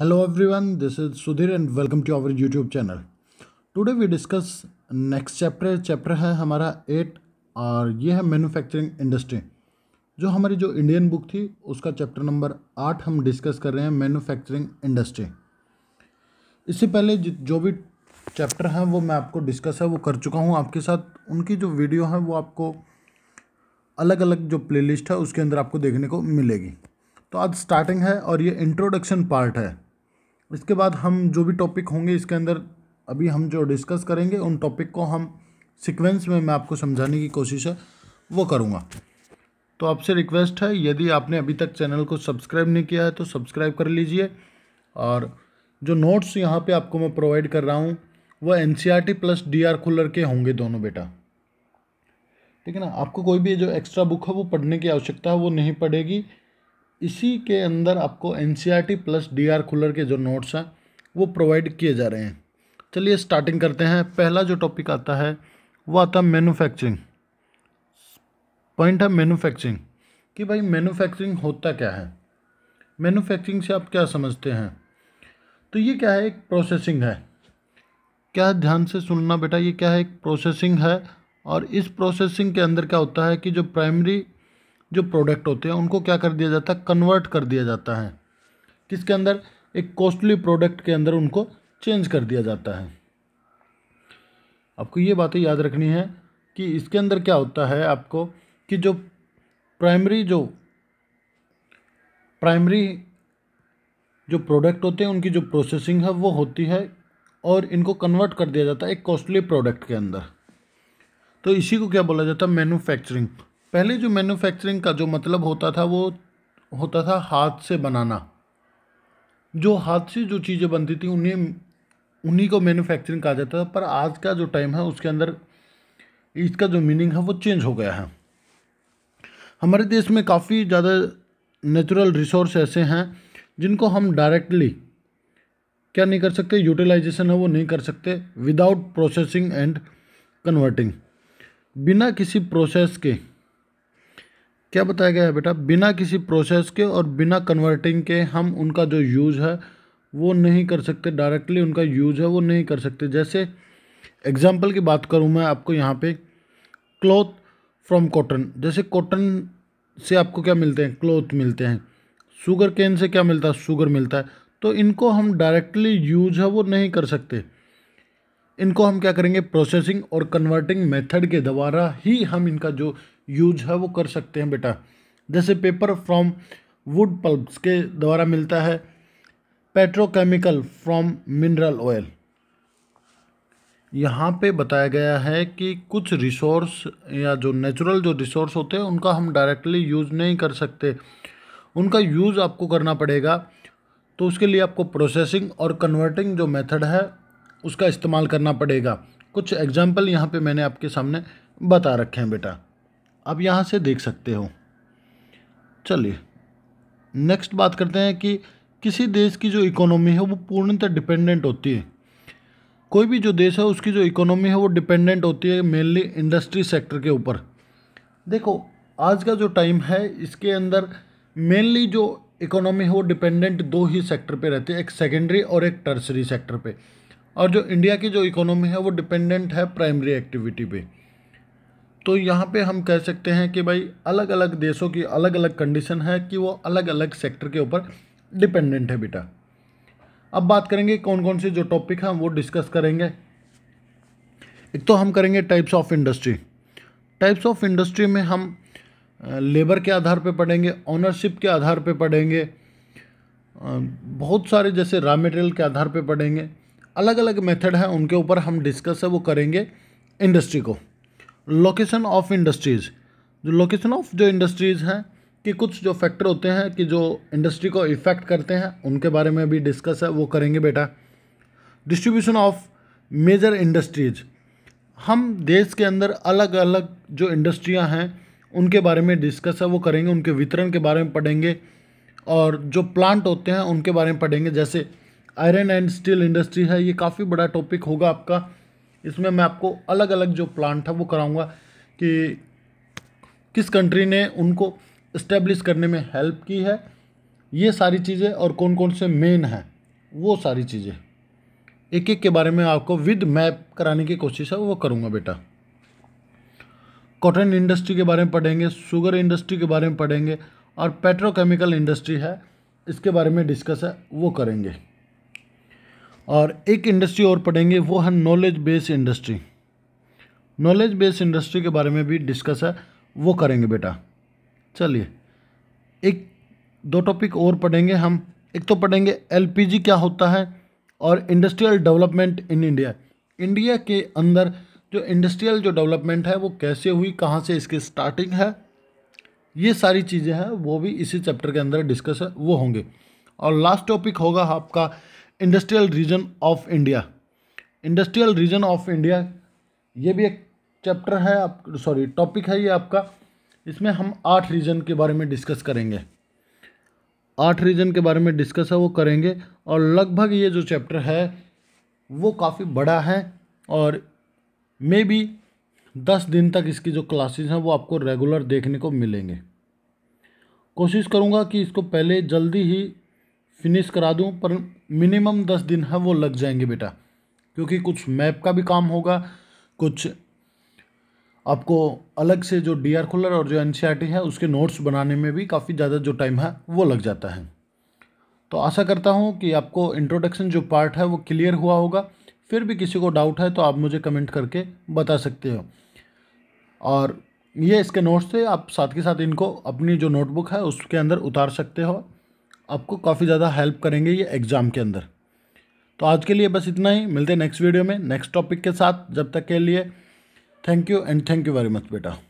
Hello everyone, this is Sudhir and welcome to our YouTube channel today we discuss next chapter chapter है हमारा eight और ये है manufacturing industry जो हमारी जो इंडियन बुक थी उसका चैप्टर नंबर आठ हम डिस्कस कर रहे हैं मैन्युफैक्चरिंग इंडस्ट्री इससे पहले जो भी चैप्टर हैं वो मैं आपको डिस्कस है वो कर चुका हूँ आपके साथ उनकी जो वीडियो है वो आपको अलग अलग जो प्लेलिस्ट है उसके अंदर आपको देखने को मिलेगी तो आज स्टार्टिंग है और ये इंट्रोडक्शन पार्ट है इसके बाद हम जो भी टॉपिक होंगे इसके अंदर अभी हम जो डिस्कस करेंगे उन टॉपिक को हम सिक्वेंस में मैं आपको समझाने की कोशिश है वो करूँगा तो आपसे रिक्वेस्ट है यदि आपने अभी तक चैनल को सब्सक्राइब नहीं किया है तो सब्सक्राइब कर लीजिए और जो नोट्स यहाँ पे आपको मैं प्रोवाइड कर रहा हूँ वह एन प्लस डी आर खुलर के होंगे दोनों बेटा ठीक है ना आपको कोई भी जो एक्स्ट्रा बुक है वो पढ़ने की आवश्यकता है वो नहीं पड़ेगी इसी के अंदर आपको एन प्लस डी आर के जो नोट्स हैं वो प्रोवाइड किए जा रहे हैं चलिए स्टार्टिंग करते हैं पहला जो टॉपिक आता है वो आता है मैनुफैक्चरिंग पॉइंट है मैनुफैक्चरिंग कि भाई मैनुफैक्चरिंग होता क्या है मैनुफैक्चरिंग से आप क्या समझते हैं तो ये क्या है एक प्रोसेसिंग है क्या ध्यान से सुनना बेटा ये क्या है एक प्रोसेसिंग है और इस प्रोसेसिंग के अंदर क्या होता है कि जो प्राइमरी जो प्रोडक्ट होते हैं उनको क्या कर दिया जाता है कन्वर्ट कर दिया जाता है किसके अंदर एक कॉस्टली प्रोडक्ट के अंदर उनको चेंज कर दिया जाता है आपको ये बातें याद रखनी है कि इसके अंदर क्या होता है आपको कि जो प्राइमरी जो प्राइमरी जो प्रोडक्ट होते हैं उनकी जो प्रोसेसिंग है वो होती है और इनको कन्वर्ट कर दिया जाता है एक कॉस्टली प्रोडक्ट के अंदर तो इसी को क्या बोला जाता है मैन्युफैक्चरिंग पहले जो मैन्युफैक्चरिंग का जो मतलब होता था वो होता था हाथ से बनाना जो हाथ से जो चीज़ें बनती थी उन्हें उन्हीं को मैन्युफैक्चरिंग कहा जाता था पर आज का जो टाइम है उसके अंदर इसका जो मीनिंग है वो चेंज हो गया है हमारे देश में काफ़ी ज़्यादा नेचुरल रिसोर्स ऐसे हैं जिनको हम डायरेक्टली क्या नहीं कर सकते यूटिलाइजेशन है वो नहीं कर सकते विदाउट प्रोसेसिंग एंड कन्वर्टिंग बिना किसी प्रोसेस के क्या बताया गया है बेटा बिना किसी प्रोसेस के और बिना कन्वर्टिंग के हम उनका जो यूज़ है वो नहीं कर सकते डायरेक्टली उनका यूज़ है वो नहीं कर सकते जैसे एग्जाम्पल की बात करूँ मैं आपको यहाँ पे क्लॉथ फ्रॉम कॉटन जैसे कॉटन से आपको क्या मिलते हैं क्लॉथ मिलते हैं शुगर केन से क्या मिलता है शुगर मिलता है तो इनको हम डायरेक्टली यूज है वो नहीं कर सकते इनको हम क्या करेंगे प्रोसेसिंग और कन्वर्टिंग मेथड के द्वारा ही हम इनका जो यूज है वो कर सकते हैं बेटा जैसे पेपर फ्रॉम वुड पल्प्स के द्वारा मिलता है पेट्रोकेमिकल फ्रॉम मिनरल ऑयल यहाँ पे बताया गया है कि कुछ रिसोर्स या जो नेचुरल जो रिसोर्स होते हैं उनका हम डायरेक्टली यूज़ नहीं कर सकते उनका यूज़ आपको करना पड़ेगा तो उसके लिए आपको प्रोसेसिंग और कन्वर्टिंग जो मेथड है उसका इस्तेमाल करना पड़ेगा कुछ एग्जाम्पल यहाँ पे मैंने आपके सामने बता रखे हैं बेटा आप यहाँ से देख सकते हो चलिए नेक्स्ट बात करते हैं कि किसी देश की जो इकोनॉमी है वो पूर्णतः डिपेंडेंट होती है कोई भी जो देश है उसकी जो इकोनॉमी है वो डिपेंडेंट होती है मेनली इंडस्ट्री सेक्टर के ऊपर देखो आज का जो टाइम है इसके अंदर मेनली जो इकोनॉमी है वो डिपेंडेंट दो ही सेक्टर पे रहती है एक सेकेंडरी और एक टर्सरी सेक्टर पे और जो इंडिया की जो इकोनॉमी है वो डिपेंडेंट है प्राइमरी एक्टिविटी पे तो यहाँ पे हम कह सकते हैं कि भाई अलग अलग देशों की अलग अलग कंडीशन है कि वो अलग अलग सेक्टर के ऊपर डिपेंडेंट है बेटा अब बात करेंगे कौन कौन से जो टॉपिक हैं वो डिस्कस करेंगे एक तो हम करेंगे types of industry types of industry में हम लेबर के आधार पे पढ़ेंगे ऑनरशिप के आधार पे पढ़ेंगे बहुत सारे जैसे रॉ मटेरियल के आधार पे पढ़ेंगे अलग अलग मेथड हैं उनके ऊपर हम डिस्कस है वो करेंगे इंडस्ट्री को लोकेशन ऑफ इंडस्ट्रीज़ जो लोकेशन ऑफ जो इंडस्ट्रीज़ हैं कि कुछ जो फैक्टर होते हैं कि जो इंडस्ट्री को इफ़ेक्ट करते हैं उनके बारे में भी डिस्कस है वो करेंगे बेटा डिस्ट्रीब्यूशन ऑफ मेजर इंडस्ट्रीज़ हम देश के अंदर अलग अलग जो इंडस्ट्रियां हैं उनके बारे में डिस्कस है वो करेंगे उनके वितरण के बारे में पढ़ेंगे और जो प्लांट होते हैं उनके बारे में पढ़ेंगे जैसे आयरन एंड स्टील इंडस्ट्री है ये काफ़ी बड़ा टॉपिक होगा आपका इसमें मैं आपको अलग अलग जो प्लांट है वो कराऊंगा कि किस कंट्री ने उनको इस्टेब्लिश करने में हेल्प की है ये सारी चीज़ें और कौन कौन से मेन हैं वो सारी चीज़ें एक एक के बारे में आपको विद मैप कराने की कोशिश है वो करूँगा बेटा कॉटन इंडस्ट्री के बारे में पढ़ेंगे शुगर इंडस्ट्री के बारे में पढ़ेंगे और पेट्रोकेमिकल इंडस्ट्री है इसके बारे में डिस्कस है वो करेंगे और एक इंडस्ट्री और पढ़ेंगे वो है knowledge base industry knowledge base industry के बारे में भी डिस्कस है वो करेंगे बेटा चलिए एक दो टॉपिक और पढ़ेंगे हम एक तो पढ़ेंगे एलपीजी क्या होता है और industrial development in India India के अंदर जो इंडस्ट्रियल जो डेवलपमेंट है वो कैसे हुई कहाँ से इसकी स्टार्टिंग है ये सारी चीज़ें हैं वो भी इसी चैप्टर के अंदर डिस्कस है वो होंगे और लास्ट टॉपिक होगा आपका industrial region of India industrial region of India ये भी एक चैप्टर है आप सॉरी टॉपिक है ये आपका इसमें हम आठ रीजन के बारे में डिस्कस करेंगे आठ रीजन के बारे में डिस्कस है वो करेंगे और लगभग ये जो चैप्टर है वो काफ़ी बड़ा है और मे बी दस दिन तक इसकी जो क्लासेस हैं वो आपको रेगुलर देखने को मिलेंगे कोशिश करूँगा कि इसको पहले जल्दी ही फिनिश करा दूँ पर मिनिमम दस दिन है वो लग जाएंगे बेटा क्योंकि कुछ मैप का भी काम होगा कुछ आपको अलग से जो डी आर कूलर और जो एन e है उसके नोट्स बनाने में भी काफ़ी ज़्यादा जो टाइम है वो लग जाता है तो आशा करता हूँ कि आपको इंट्रोडक्शन जो पार्ट है वो क्लियर हुआ होगा फिर भी किसी को डाउट है तो आप मुझे कमेंट करके बता सकते हो और ये इसके नोट्स थे आप साथ के साथ इनको अपनी जो नोटबुक है उसके अंदर उतार सकते हो आपको काफ़ी ज़्यादा हेल्प करेंगे ये एग्ज़ाम के अंदर तो आज के लिए बस इतना ही मिलते हैं नेक्स्ट वीडियो में नेक्स्ट टॉपिक के साथ जब तक के लिए thank you and thank you very much बेटा